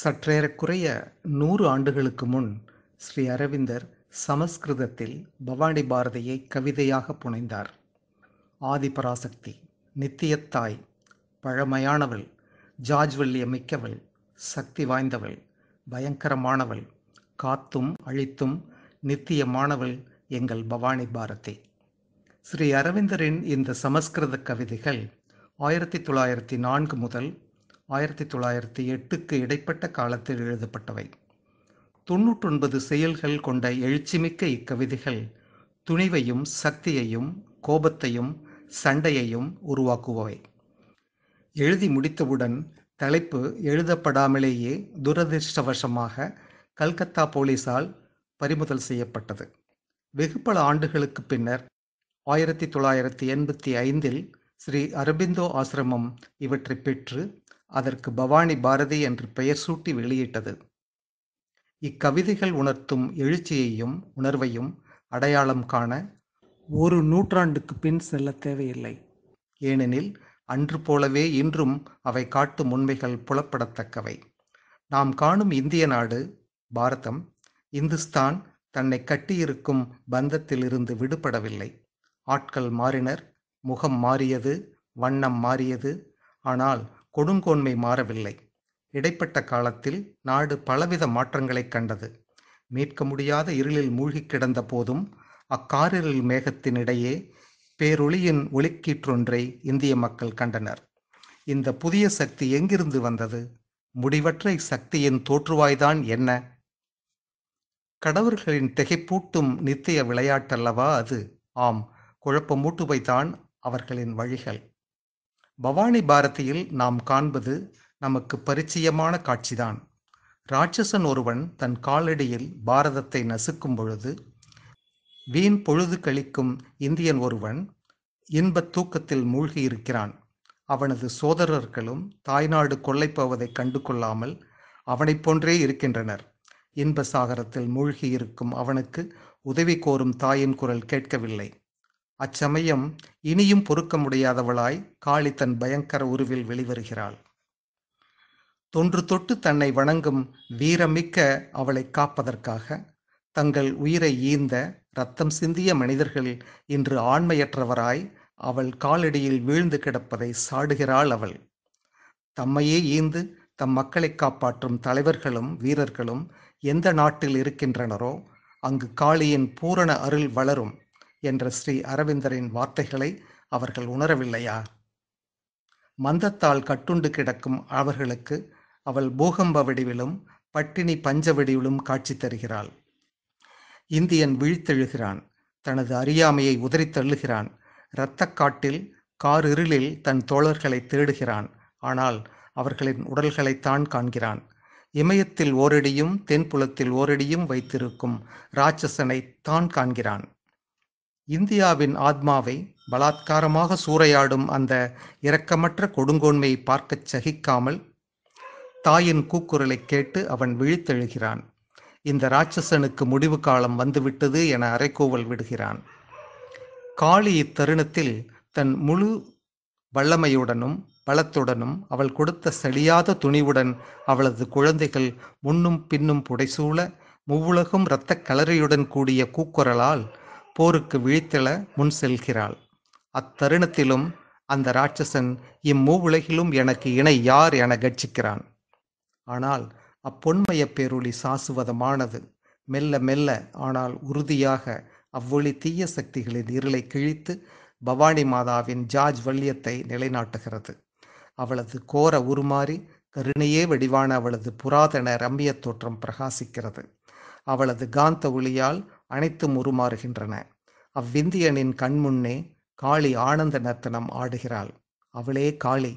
சற்றேறக்குறைய நூறு ஆண்டுகளுக்கு முன் ஸ்ரீ அரவிந்தர் சமஸ்கிருதத்தில் பவானி பாரதியை கவிதையாக புனைந்தார் ஆதிபராசக்தி நித்தியத்தாய் பழமையானவள் ஜாஜ்வல்லிய மிக்கவள் சக்தி வாய்ந்தவள் பயங்கரமானவள் காத்தும் அழித்தும் நித்தியமானவள் எங்கள் பவானி பாரதி ஸ்ரீ அரவிந்தரின் இந்த சமஸ்கிருத கவிதைகள் ஆயிரத்தி தொள்ளாயிரத்தி நான்கு முதல் ஆயிரத்தி தொள்ளாயிரத்தி எட்டுக்கு இடைப்பட்ட காலத்தில் எழுதப்பட்டவை தொன்னூற்றொன்பது செயல்கள் கொண்ட எழுச்சிமிக்க இக்கவிதைகள் துணிவையும் சக்தியையும் கோபத்தையும் சண்டையையும் உருவாக்குபவை எழுதி முடித்தவுடன் தலைப்பு எழுதப்படாமலேயே துரதிர்ஷ்டவசமாக கல்கத்தா போலீஸால் பறிமுதல் செய்யப்பட்டது வெகு பல ஆண்டுகளுக்கு பின்னர் ஆயிரத்தி தொள்ளாயிரத்தி எண்பத்தி ஐந்தில் ஸ்ரீ அரபிந்தோ ஆசிரமம் இவற்றை பெற்று அதற்கு பவானி பாரதி என்று பெயர் சூட்டி வெளியிட்டது இக்கவிதைகள் உணர்த்தும் எழுச்சியையும் உணர்வையும் அடையாளம் காண ஒரு நூற்றாண்டுக்கு பின் செல்ல தேவையில்லை ஏனெனில் அன்று போலவே இன்றும் அவை காட்டும் உண்மைகள் புலப்படத்தக்கவை நாம் காணும் இந்திய நாடு பாரதம் இந்துஸ்தான் தன்னை கட்டியிருக்கும் பந்தத்திலிருந்து விடுபடவில்லை ஆட்கள் மாறினர் முகம் மாறியது வண்ணம் மாறியது ஆனால் கொடுங்கோன்மை மாறவில்லை இடைப்பட்ட காலத்தில் நாடு பலவித மாற்றங்களைக் கண்டது மீட்க முடியாத இருளில் மூழ்கிக் கிடந்த போதும் அக்காரிருள் மேகத்தினிடையே பேரொளியின் ஒளிக்கீற்றொன்றை இந்திய மக்கள் கண்டனர் இந்த புதிய சக்தி எங்கிருந்து வந்தது முடிவற்ற சக்தியின் தோற்றுவாய்தான் என்ன கடவர்களின் திகைப்பூட்டும் நித்திய விளையாட்டல்லவா அது ஆம் குழப்பமூட்டுவைதான் அவர்களின் வழிகள் பவானி பாரதியில் நாம் காண்பது நமக்கு பரிச்சயமான காட்சிதான் ராட்சசன் ஒருவன் தன் காலடியில் பாரதத்தை நசுக்கும் பொழுது வீண் பொழுது கழிக்கும் இந்தியன் ஒருவன் இன்பத் தூக்கத்தில் மூழ்கி இருக்கிறான் அவனது சோதரர்களும் தாய்நாடு போவதை கண்டு கொள்ளாமல் அவனைப் போன்றே இருக்கின்றனர் இன்ப சாகரத்தில் மூழ்கி இருக்கும் அவனுக்கு உதவி கோரும் தாயின் குரல் கேட்கவில்லை அச்சமயம் இனியும் பொறுக்க முடியாதவளாய் காளி தன் பயங்கர உருவில் வெளிவருகிறாள் தொன்று தொட்டு தன்னை வணங்கும் வீரமிக்க அவளை காப்பதற்காக தங்கள் உயிரை ஈந்த ரத்தம் சிந்திய மனிதர்கள் இன்று ஆண்மையற்றவராய் அவள் காலடியில் வீழ்ந்து கிடப்பதை சாடுகிறாள் அவள் தம்மையே ஈந்து தம் மக்களை காப்பாற்றும் தலைவர்களும் வீரர்களும் எந்த நாட்டில் இருக்கின்றனரோ அங்கு காளியின் பூரண அருள் வளரும் என்ற ஸ்ரீ அரவிந்தரின் வார்த்தைகளை அவர்கள் உணரவில்லையா மந்தத்தால் கட்டுண்டு கிடக்கும் அவர்களுக்கு அவள் பூகம்ப வடிவிலும் பட்டினி பஞ்ச வடிவிலும் காட்சி தருகிறாள் இந்தியன் விழித்தெழுகிறான் தனது அறியாமையை உதறி தள்ளுகிறான் இரத்தக்காட்டில் கார் இருளில் தன் தோழர்களை தேடுகிறான் ஆனால் அவர்களின் உடல்களைத்தான் காண்கிறான் இமயத்தில் ஓரடியும் தென்புலத்தில் ஓரடியும் வைத்திருக்கும் ராட்சசனை தான் காண்கிறான் இந்தியாவின் ஆத்மாவை பலாத்காரமாக சூறையாடும் அந்த இரக்கமற்ற கொடுங்கோன்மையை பார்க்கச் சகிக்காமல் தாயின் கூக்குரலை கேட்டு அவன் விழித்தெழுகிறான் இந்த ராட்சசனுக்கு முடிவு காலம் வந்துவிட்டது என அரைக்கோவல் விடுகிறான் காளி இத்தருணத்தில் தன் முழு வல்லமையுடனும் பலத்துடனும் அவள் கொடுத்த செழியாத துணிவுடன் அவளது குழந்தைகள் முன்னும் பின்னும் புடைசூழ முவ்வுலகும் இரத்த கலரியுடன் கூடிய கூக்குரலால் போருக்கு விழித்தெழ முன் செல்கிறாள் அத்தருணத்திலும் அந்த ராட்சசன் இம்மூவுலகிலும் எனக்கு இணை யார் என கட்சிக்கிறான் ஆனால் அப்பொன்மைய பேரொளி சாசுவதமானது மெல்ல மெல்ல ஆனால் உறுதியாக அவ்வொளி தீய சக்திகளின் இருளை கிழித்து பவானி மாதாவின் ஜார்ஜ் வல்லியத்தை நிலைநாட்டுகிறது அவளது கோர உருமாறி கருணையே வடிவான அவளது புராதன ரம்மிய தோற்றம் பிரகாசிக்கிறது அவளது காந்த ஒளியால் அனைத்தும் உருமாறுகின்றன அவ்விந்தியனின் கண்முன்னே காளி ஆனந்த நர்த்தனம் ஆடுகிறாள் அவளே காளி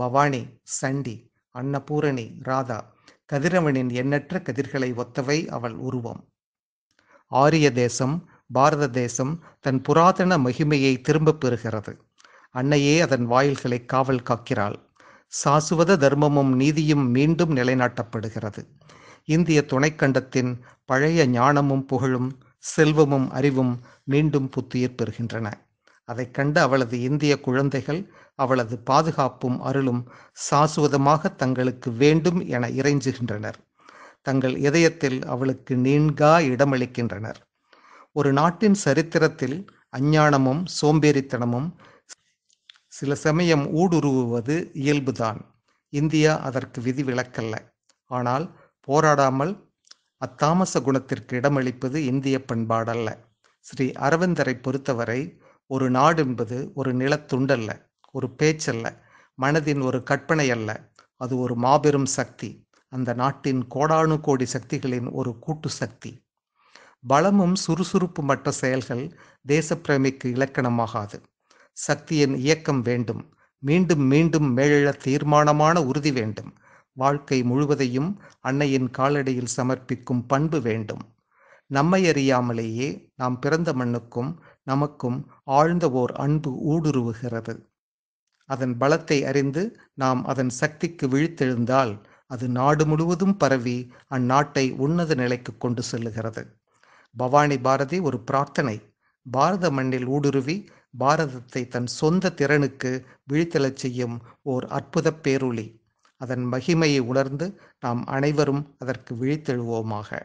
பவானி சண்டி அன்னபூரணி ராதா கதிரவனின் எண்ணற்ற கதிர்களை ஒத்தவை அவள் உருவம் ஆரிய தேசம் பாரத தேசம் தன் புராதன மகிமையை திரும்பப் பெறுகிறது அன்னையே அதன் வாயில்களை காவல் காக்கிறாள் சாசுவத தர்மமும் நீதியும் மீண்டும் நிலைநாட்டப்படுகிறது இந்திய துணைக்கண்டத்தின் பழைய ஞானமும் புகழும் செல்வமும் அறிவும் மீண்டும் புத்துயிர் பெறுகின்றன அதை கண்ட அவளது இந்திய குழந்தைகள் அவளது பாதுகாப்பும் அருளும் சாசுவதமாக தங்களுக்கு வேண்டும் என இறைஞ்சுகின்றனர் தங்கள் இதயத்தில் அவளுக்கு நீங்கா இடமளிக்கின்றனர் ஒரு நாட்டின் சரித்திரத்தில் அஞ்ஞானமும் சோம்பேறித்தனமும் சில சமயம் ஊடுருவுவது இயல்புதான் இந்தியா அதற்கு விதி விலக்கல்ல ஆனால் போராடாமல் அத்தாமச குணத்திற்கு இடமளிப்பது இந்திய பண்பாடல்ல ஸ்ரீ அரவிந்தரை பொறுத்தவரை ஒரு நாடு என்பது ஒரு நிலத்துண்டல்ல ஒரு பேச்சல்ல மனதின் ஒரு கற்பனை அல்ல அது ஒரு மாபெரும் சக்தி அந்த நாட்டின் கோடானு கோடி சக்திகளின் ஒரு கூட்டு சக்தி பலமும் சுறுசுறுப்பு மற்ற செயல்கள் தேசப்பிரேமிக்கு இலக்கணமாகாது சக்தியின் இயக்கம் வேண்டும் மீண்டும் மீண்டும் மேலிழ தீர்மானமான உறுதி வேண்டும் வாழ்க்கை முழுவதையும் அன்னையின் காலடியில் சமர்ப்பிக்கும் பண்பு வேண்டும் நம்மை அறியாமலேயே நாம் பிறந்த மண்ணுக்கும் நமக்கும் ஆழ்ந்த ஓர் அன்பு ஊடுருவுகிறது அதன் பலத்தை அறிந்து நாம் அதன் சக்திக்கு விழித்தெழுந்தால் அது நாடு முழுவதும் பரவி அந்நாட்டை உன்னத நிலைக்கு கொண்டு செல்லுகிறது பவானி பாரதி ஒரு பிரார்த்தனை பாரத மண்ணில் ஊடுருவி பாரதத்தை தன் சொந்த திறனுக்கு விழித்தெழச் செய்யும் ஓர் அற்புத பேரொளி அதன் மகிமையை உணர்ந்து நாம் அனைவரும் அதற்கு விழித்தெழுவோமாக